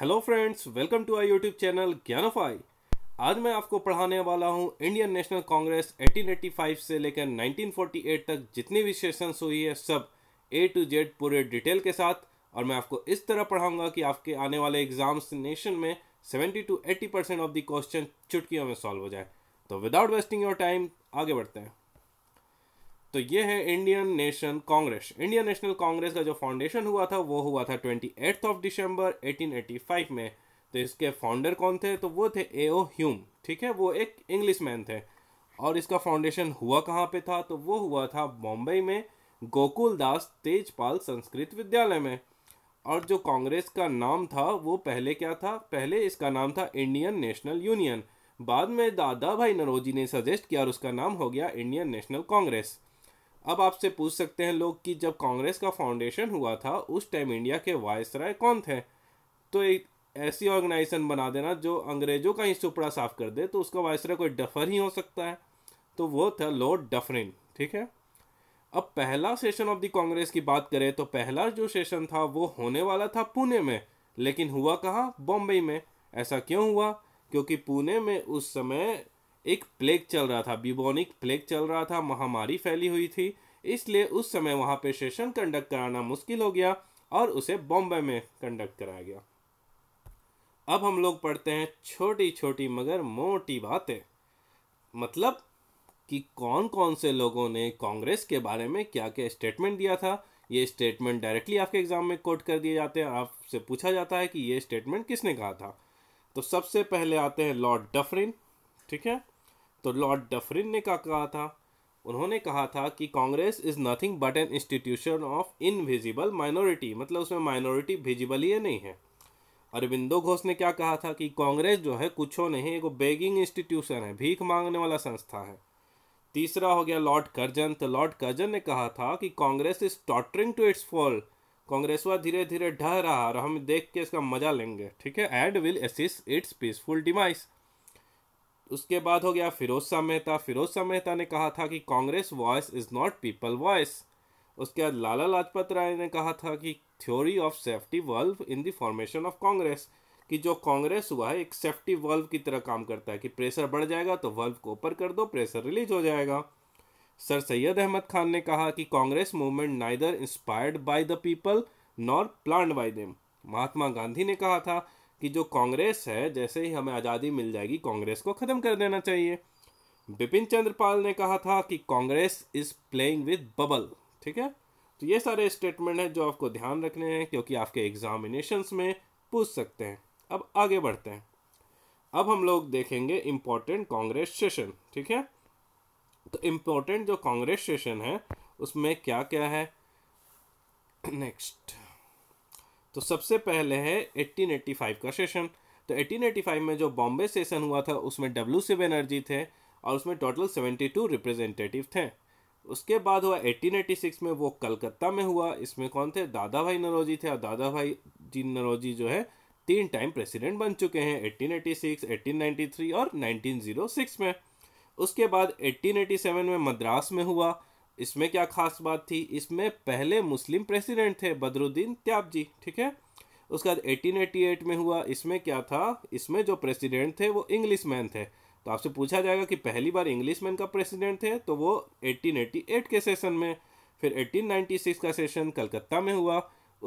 hello friends welcome to आई YouTube channel ज्ञानोफाई आज मैं आपको पढ़ाने वाला हूं इंडियन नेशनल कांग्रेस 1885 से लेकर 1948 तक जितनी भी सेशंस हुई है सब ए टू जेड पूरे डिटेल के साथ और मैं आपको इस तरह पढ़ाऊंगा कि आपके आने वाले एग्जाम्स नेशन में 70 to 80 percent of the question चुटकियों में सॉल्व हो जाए तो विदाउट वेस्टिंग योर टाइम आगे बढ़ते हैं तो ये है Indian nation Congress Indian National Congress का जो फाउंडेशन हुआ था वो हुआ था ट्वेंटी एट्थ ऑफ दिसंबर 1885 में तो इसके फाउंडर कौन थे तो वो थे ए ओ ह्यूम ठीक है वो एक इंग्लिश मैन थे और इसका फाउंडेशन हुआ कहाँ पे था तो वो हुआ था बॉम्बई में गोकुल दास तेजपाल संस्कृत विद्यालय में और जो कांग्रेस का नाम था वो पहले क्या था पहले इसका नाम था इंडियन नेशनल यूनियन बाद में दादा भाई नरोजी ने सजेस्ट किया और उसका नाम हो गया इंडियन नेशनल कांग्रेस अब आपसे पूछ सकते हैं लोग कि जब कांग्रेस का फाउंडेशन हुआ था उस टाइम इंडिया के राय कौन थे तो एक ऐसी ऑर्गेनाइजेशन बना देना जो अंग्रेजों का ही सुपड़ा साफ कर दे तो उसका राय कोई डफर ही हो सकता है तो वो था लॉर्ड डफरिन ठीक है अब पहला सेशन ऑफ द कांग्रेस की बात करें तो पहला जो सेशन था वो होने वाला था पुणे में लेकिन हुआ कहाँ बॉम्बे में ऐसा क्यों हुआ क्योंकि पुणे में उस समय एक प्लेग चल रहा था बिबोनिक प्लेग चल रहा था महामारी फैली हुई थी इसलिए उस समय वहाँ पे सेशन कंडक्ट कराना मुश्किल हो गया और उसे बॉम्बे में कंडक्ट कराया गया अब हम लोग पढ़ते हैं छोटी छोटी मगर मोटी बातें मतलब कि कौन कौन से लोगों ने कांग्रेस के बारे में क्या क्या स्टेटमेंट दिया था ये स्टेटमेंट डायरेक्टली आपके एग्ज़ाम में कोट कर दिए जाते हैं आपसे पूछा जाता है कि ये स्टेटमेंट किसने कहा था तो सबसे पहले आते हैं लॉर्ड डफरिन ठीक है तो लॉर्ड डफरिन ने क्या कहा था उन्होंने कहा था कि Congress is nothing but an institution of invisible minority मतलब उसमें माइनॉरिटी विजिबल ही नहीं है अरविंदो घोष ने क्या कहा था कि कांग्रेस जो है कुछ हो नहीं एगो बेगिंग इंस्टीट्यूशन है भीख मांगने वाला संस्था है तीसरा हो गया लॉर्ड कर्जन तो लॉर्ड कर्जन ने कहा था कि Congress is tottering to its fall कांग्रेसवा धीरे धीरे ढह रहा और हम देख के इसका मजा लेंगे ठीक है and will assist its peaceful demise उसके बाद हो गया फिरोज शाह मेहता फिरोज शाह मेहता ने कहा था कि Congress voice is not people voice उसके बाद लाला लाजपत राय ने कहा था कि theory of safety valve in the formation of Congress कि जो कांग्रेस हुआ है एक सेफ्टी वल्व की तरह काम करता है कि प्रेशर बढ़ जाएगा तो वल्व को ऊपर कर दो प्रेशर रिलीज हो जाएगा सर सैयद अहमद खान ने कहा कि Congress movement neither inspired by the people nor plan by them Mahatma Gandhi ने कहा था कि जो कांग्रेस है जैसे ही हमें आज़ादी मिल जाएगी कांग्रेस को ख़त्म कर देना चाहिए बिपिन चंद्रपाल ने कहा था कि Congress is playing with bubble ठीक है तो ये सारे स्टेटमेंट हैं जो आपको ध्यान रखने हैं क्योंकि आपके एग्जामिनेशंस में पूछ सकते हैं अब आगे बढ़ते हैं अब हम लोग देखेंगे इम्पोर्टेंट कांग्रेस सेशन ठीक है तो इम्पोर्टेंट जो कांग्रेस सेशन है उसमें क्या क्या है नेक्स्ट तो सबसे पहले है 1885 का सेशन तो 1885 में जो बॉम्बे सेशन हुआ था उसमें डब्ल्यू सी बनर्जी थे और उसमें टोटल 72 रिप्रेजेंटेटिव थे उसके बाद हुआ 1886 में वो कलकत्ता में हुआ इसमें कौन थे दादा भाई नरोजी थे और दादा भाई जी नरोजी जो है तीन टाइम प्रेसिडेंट बन चुके हैं 1886, 1893 और 1906 में उसके बाद 1887 में मद्रास में हुआ इसमें क्या खास बात थी इसमें पहले मुस्लिम प्रेसिडेंट थे बदरुद्दीन त्याग जी ठीक है उसके बाद 1888 में हुआ इसमें क्या था इसमें जो प्रेसिडेंट थे वो इंग्लिश मैन थे तो आपसे पूछा जाएगा कि पहली बार इंग्लिश मैन का प्रेसिडेंट थे तो वो 1888 के सेशन में फिर 1896 का सेशन कलकत्ता में हुआ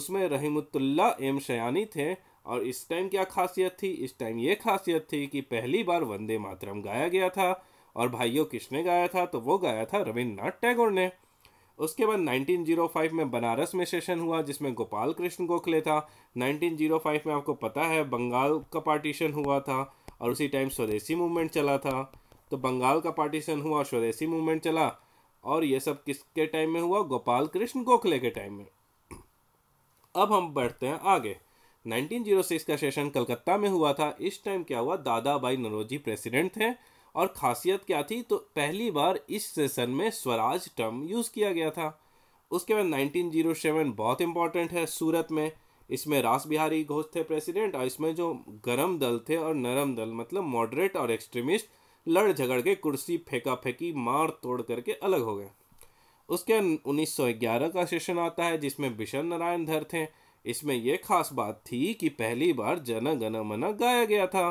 उसमें रहीमतुल्ला एम शयानी थे और इस टाइम क्या खासियत थी इस टाइम ये खासियत थी कि पहली बार वंदे मातरम गाया गया था और भाइयों किसने गाया था तो वो गाया था रविन्द्रनाथ टैगोर ने उसके बाद 1905 में बनारस में सेशन हुआ जिसमें गोपाल कृष्ण गोखले था 1905 में आपको पता है बंगाल का पार्टीशन हुआ था और उसी टाइम स्वदेशी मूवमेंट चला था तो बंगाल का पार्टीशन हुआ स्वदेशी मूवमेंट चला और ये सब किसके टाइम में हुआ गोपाल कृष्ण गोखले के टाइम में अब हम बढ़ते हैं आगे 1906 का सेशन कलकत्ता में हुआ था इस टाइम क्या हुआ दादा भाई नरोजी प्रेसिडेंट थे और खासियत क्या थी तो पहली बार इस सेशन में स्वराज टर्म यूज़ किया गया था उसके बाद 1907 बहुत इंपॉर्टेंट है सूरत में इसमें रास बिहारी घोष थे प्रेसिडेंट और इसमें जो गरम दल थे और नरम दल मतलब मॉडरेट और एक्सट्रीमिस्ट लड़ झगड़ के कुर्सी फेंका फेंकी मार तोड़ करके अलग हो गए उसके 1911 का सेशन आता है जिसमें बिशन नारायण धर थे इसमें यह खास बात थी कि पहली बार जन गण मना गाया गया था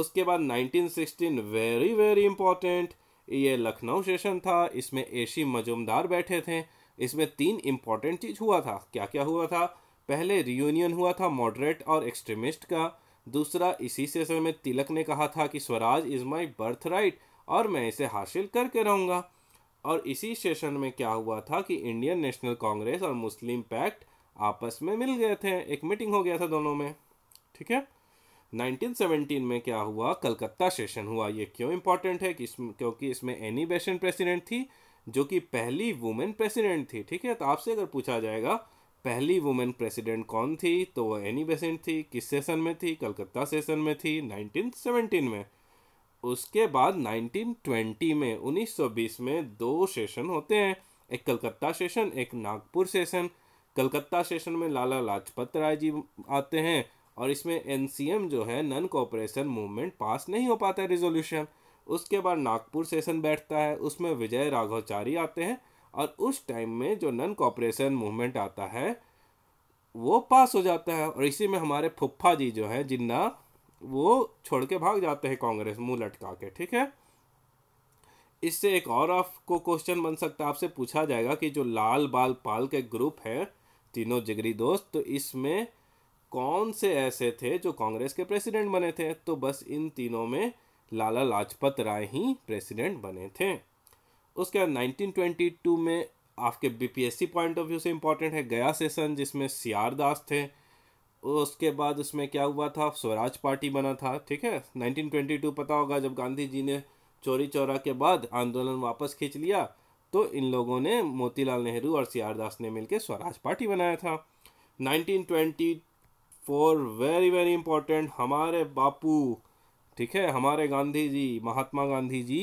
उसके बाद 1916 वेरी वेरी इंपॉर्टेंट ये लखनऊ सेशन था इसमें एशी मजुमदार बैठे थे इसमें तीन इम्पॉर्टेंट चीज़ हुआ था क्या क्या हुआ था पहले रियूनियन हुआ था मॉडरेट और एक्सट्रीमिस्ट का दूसरा इसी सेशन में तिलक ने कहा था कि swaraj is my birthright और मैं इसे हासिल करके रहूँगा और इसी सेशन में क्या हुआ था कि इंडियन नेशनल कांग्रेस और मुस्लिम पैक्ट आपस में मिल गए थे एक मीटिंग हो गया था दोनों में ठीक है 1917 में क्या हुआ कलकत्ता सेशन हुआ ये क्यों इम्पोर्टेंट है कि इसमें क्योंकि इसमें एनी बेशन प्रेसिडेंट थी जो कि पहली वुमेन प्रेसिडेंट थी ठीक है तो आपसे अगर पूछा जाएगा पहली वुमेन प्रेसिडेंट कौन थी तो वह एनी बेसेंट थी किस सेशन में थी कलकत्ता सेशन में थी 1917 में उसके बाद 1920 में 1920 में दो सेशन होते हैं एक कलकत्ता सेशन एक नागपुर सेशन कलकत्ता सेशन में लाला लाजपत राय जी आते हैं और इसमें एन जो है नन कॉपरेशन मूवमेंट पास नहीं हो पाता है रिजोल्यूशन उसके बाद नागपुर सेशन बैठता है उसमें विजय राघवचारी आते हैं और उस टाइम में जो नन कॉपरेशन मूवमेंट आता है वो पास हो जाता है और इसी में हमारे फुफ्फा जी जो हैं जिन्ना वो छोड़ के भाग जाते हैं कांग्रेस मुंह लटका के ठीक है इससे एक और आपको क्वेश्चन बन सकता है आपसे पूछा जाएगा कि जो लाल बाल पाल के ग्रुप है तीनों जिगरी दोस्त तो इसमें कौन से ऐसे थे जो कांग्रेस के प्रेसिडेंट बने थे तो बस इन तीनों में लाला लाजपत राय ही प्रेसिडेंट बने थे उसके बाद नाइनटीन में आपके बीपीएससी पॉइंट ऑफ व्यू से इम्पॉर्टेंट है गया सेशन जिसमें सियार दास थे उसके बाद उसमें क्या हुआ था स्वराज पार्टी बना था ठीक है 1922 पता होगा जब गांधी जी ने चोरी चौरा के बाद आंदोलन वापस खींच लिया तो इन लोगों ने मोतीलाल नेहरू और सियार दास ने मिलकर स्वराज पार्टी बनाया था फॉर वेरी वेरी इंपॉर्टेंट हमारे बापू ठीक है हमारे गांधी जी महात्मा गांधी जी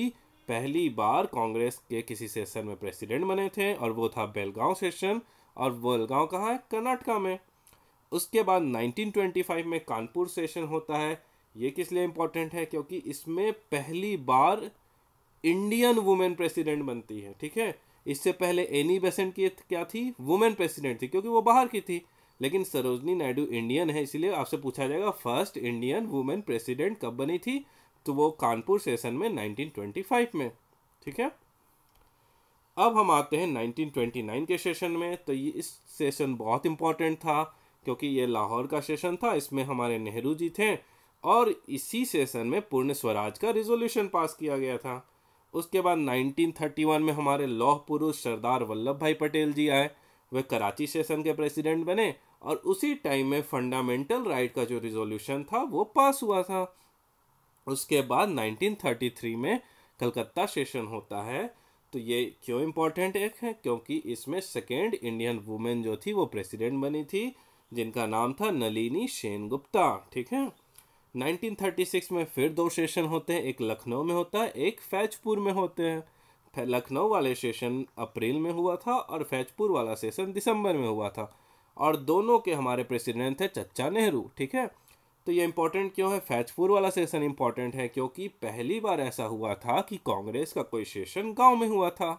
पहली बार कांग्रेस के किसी सेशन में प्रेसिडेंट बने थे और वो था बेलगांव सेशन और बेलगांव कहाँ है कर्नाटका में उसके बाद 1925 में कानपुर सेशन होता है ये किस लिए इम्पोर्टेंट है क्योंकि इसमें पहली बार इंडियन वुमेन प्रेसिडेंट बनती है ठीक है इससे पहले एनी बेसेंट की क्या थी वुमेन प्रेसिडेंट थी क्योंकि वो बाहर की थी लेकिन सरोजनी नायडू इंडियन है इसलिए आपसे पूछा जाएगा फर्स्ट इंडियन वुमेन प्रेसिडेंट कब बनी थी तो वो कानपुर सेशन में 1925 में ठीक है अब हम आते हैं 1929 के सेशन में तो ये इस सेशन बहुत इम्पोर्टेंट था क्योंकि ये लाहौर का सेशन था इसमें हमारे नेहरू जी थे और इसी सेशन में पूर्ण स्वराज का रिजोल्यूशन पास किया गया था उसके बाद 1931 में हमारे लौह पुरुष सरदार वल्लभ भाई पटेल जी आए वे कराची सेशन के प्रेसिडेंट बने और उसी टाइम में फंडामेंटल राइट का जो रिजोल्यूशन था वो पास हुआ था उसके बाद 1933 में कलकत्ता सेशन होता है तो ये क्यों इम्पोर्टेंट एक है क्योंकि इसमें सेकेंड इंडियन वुमेन जो थी वो प्रेसिडेंट बनी थी जिनका नाम था नलिनी शेन गुप्ता ठीक है 1936 में फिर दो सेशन होते हैं एक लखनऊ में होता है एक फैजपुर में होते हैं लखनऊ वाले सेशन अप्रैल में हुआ था और फैजपुर वाला सेशन दिसंबर में हुआ था और दोनों के हमारे प्रेसिडेंट थे चच्चा नेहरू ठीक है तो ये इम्पोर्टेंट क्यों है फैजपुर वाला सेशन इम्पॉर्टेंट है क्योंकि पहली बार ऐसा हुआ था कि कांग्रेस का कोई सेशन गांव में हुआ था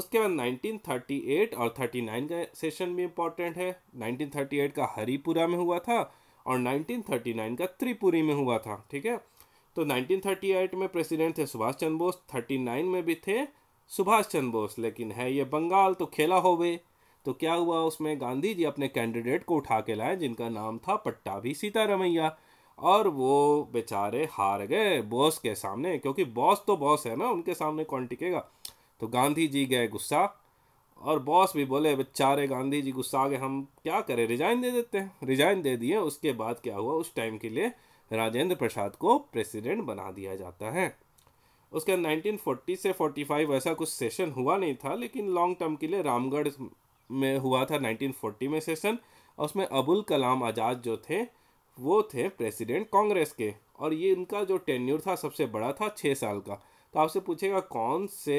उसके बाद 1938 और 39 का सेशन भी इंपॉर्टेंट है 1938 का हरिपुरा में हुआ था और 1939 का त्रिपुरी में हुआ था ठीक है तो 1938 में प्रेसिडेंट थे सुभाष चंद्र बोस 39 में भी थे सुभाष चंद्र बोस लेकिन है ये बंगाल तो खेला होवे तो क्या हुआ उसमें गांधी जी अपने कैंडिडेट को उठा के लाए जिनका नाम था पट्टाभी सीतारमैया और वो बेचारे हार गए बॉस के सामने क्योंकि बॉस तो बॉस है ना उनके सामने कौन टिकेगा तो गांधी जी गए गुस्सा और बॉस भी बोले बेचारे गांधी जी गुस्सा आ गए हम क्या करें रिजाइन दे देते हैं रिजाइन दे दिए उसके बाद क्या हुआ उस टाइम के लिए राजेंद्र प्रसाद को प्रेसिडेंट बना दिया जाता है उसके 1940 से 45 ऐसा कुछ सेशन हुआ नहीं था लेकिन लॉन्ग टर्म के लिए रामगढ़ में हुआ था 1940 में सेशन और उसमें अबुल कलाम आज़ाद जो थे वो थे प्रेसिडेंट कांग्रेस के और ये इनका जो टेन्यूर था सबसे बड़ा था छः साल का तो आपसे पूछेगा कौन से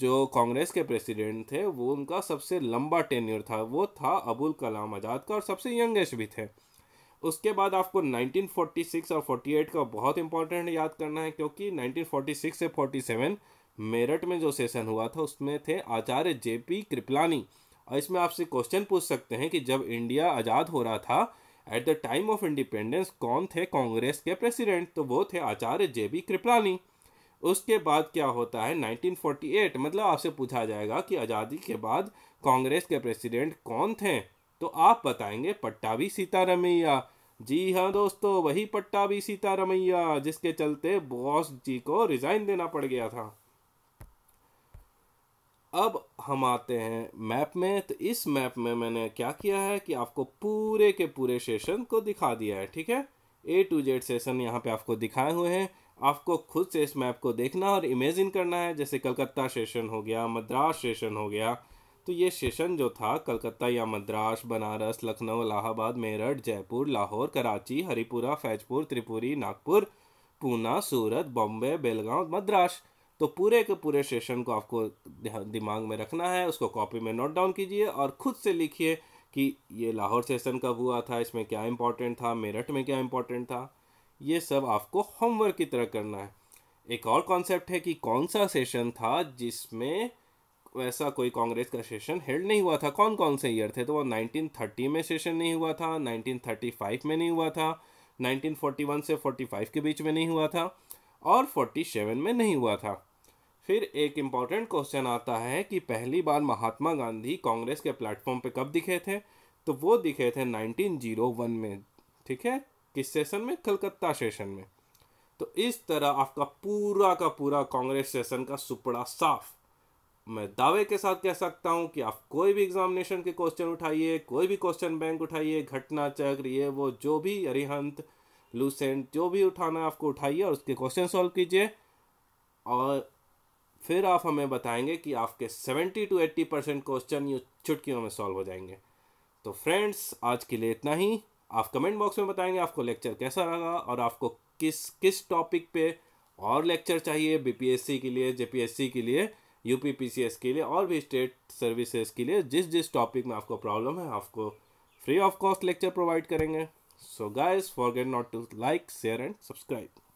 जो कांग्रेस के प्रेसिडेंट थे वो उनका सबसे लंबा टेन्यूर था वो था अबुल कलाम आज़ाद का और सबसे यंगेस्ट भी थे उसके बाद आपको 1946 और 48 का बहुत इंपॉर्टेंट याद करना है क्योंकि 1946 से 47 मेरठ में जो सेशन हुआ था उसमें थे आचार्य जे पी कृपलानी और इसमें आपसे क्वेश्चन पूछ सकते हैं कि जब इंडिया आज़ाद हो रहा था at the time of independence कौन थे कांग्रेस के प्रेसिडेंट तो वो थे आचार्य जे बी कृपलानी उसके बाद क्या होता है 1948 मतलब आपसे पूछा जाएगा कि आज़ादी के बाद कांग्रेस के प्रेसिडेंट कौन थे तो आप बताएंगे पट्टावी सीतारमैया जी हाँ दोस्तों वही पट्टावी सीतारमैया जिसके चलते बॉस जी को रिज़ाइन देना पड़ गया था अब हम आते हैं मैप में तो इस मैप में मैंने क्या किया है कि आपको पूरे के पूरे सेशन को दिखा दिया है ठीक है ए टू जेड सेशन यहाँ पे आपको दिखाए हुए हैं आपको खुद से इस मैप को देखना और इमेजिन करना है जैसे कलकत्ता सेशन हो गया मद्रास सेशन हो गया तो ये सेशन जो था कलकत्ता या मद्रास बनारस लखनऊ इलाहाबाद मेरठ जयपुर लाहौर कराची हरिपुरा फैजपुर त्रिपुरी नागपुर पूना सूरत बॉम्बे बेलगांव मद्रास तो पूरे के पूरे सेशन को आपको दिमाग में रखना है उसको कॉपी में नोट डाउन कीजिए और खुद से लिखिए कि ये लाहौर सेशन कब हुआ था इसमें क्या इम्पोर्टेंट था मेरठ में क्या इम्पोर्टेंट था ये सब आपको होमवर्क की तरह करना है एक और कॉन्सेप्ट है कि कौन सा सेशन था जिसमें वैसा कोई कांग्रेस का सेशन हेल्ड नहीं हुआ था कौन कौन से ईयर थे तो वो 1930 में सेशन नहीं हुआ था 1935 में नहीं हुआ था 1941 से 45 के बीच में नहीं हुआ था और 47 में नहीं हुआ था फिर एक इम्पॉर्टेंट क्वेश्चन आता है कि पहली बार महात्मा गांधी कांग्रेस के प्लेटफॉर्म पे कब दिखे थे तो वो दिखे थे 1901 में ठीक है किस सेशन में कलकत्ता सेशन में तो इस तरह आपका पूरा का पूरा कांग्रेस सेशन का सुपड़ा साफ मैं दावे के साथ कह सकता हूँ कि आप कोई भी एग्जामिनेशन के क्वेश्चन उठाइए कोई भी क्वेश्चन बैंक उठाइए घटना चक्र ये वो जो भी अरिहंत लूसेंट जो भी उठाना है आपको उठाइए और उसके क्वेश्चन सॉल्व कीजिए और फिर आप हमें बताएंगे कि आपके seventy to eighty percent question ये चुटकियों में सॉल्व हो जाएंगे तो फ्रेंड्स आज के लिए इतना ही आप कमेंट बॉक्स में बताएंगे आपको लेक्चर कैसा लगा और आपको किस किस टॉपिक पे और लेक्चर चाहिए बीपीएससी के लिए जेपीएससी के लिए यूपीपीसीएस के लिए और भी स्टेट सर्विसेज के लिए जिस जिस टॉपिक में आपको प्रॉब्लम है आपको free of cost lecture provide करेंगे so guys forget not to like share and subscribe